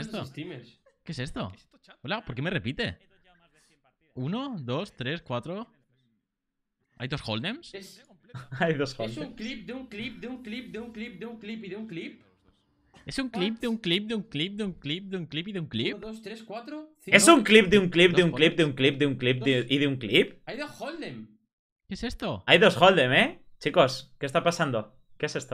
es esto? ¿Qué es esto? Hola, ¿por qué me repite? Uno, dos, tres, cuatro. ¿Hay dos holdems? Hay dos holdems. Es un clip de un clip de un clip de un clip de un clip y de un clip. Es un clip de un clip de un clip de un clip de un clip de un clip. es un clip de un clip de un clip de un clip de un clip de un clip. Hay dos holdem. ¿Qué es esto? Hay dos holdem, ¿eh? Chicos, ¿qué está pasando? ¿Qué es esto?